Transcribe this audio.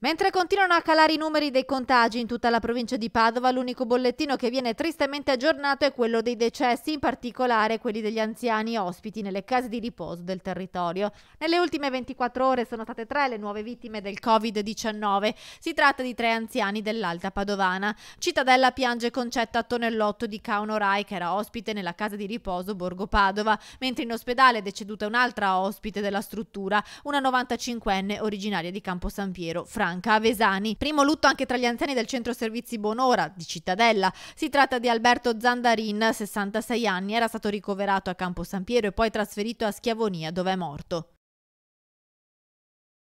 Mentre continuano a calare i numeri dei contagi in tutta la provincia di Padova, l'unico bollettino che viene tristemente aggiornato è quello dei decessi, in particolare quelli degli anziani ospiti nelle case di riposo del territorio. Nelle ultime 24 ore sono state tre le nuove vittime del Covid-19. Si tratta di tre anziani dell'Alta Padovana. Cittadella piange Concetta Tonellotto di Cauno Rai, che era ospite nella casa di riposo Borgo Padova, mentre in ospedale è deceduta un'altra ospite della struttura, una 95enne originaria di Campo San Piero, Francia. Casablanca a Vesani. Primo lutto anche tra gli anziani del centro servizi Bonora di Cittadella. Si tratta di Alberto Zandarin, 66 anni, era stato ricoverato a Campo San Piero e poi trasferito a Schiavonia dove è morto.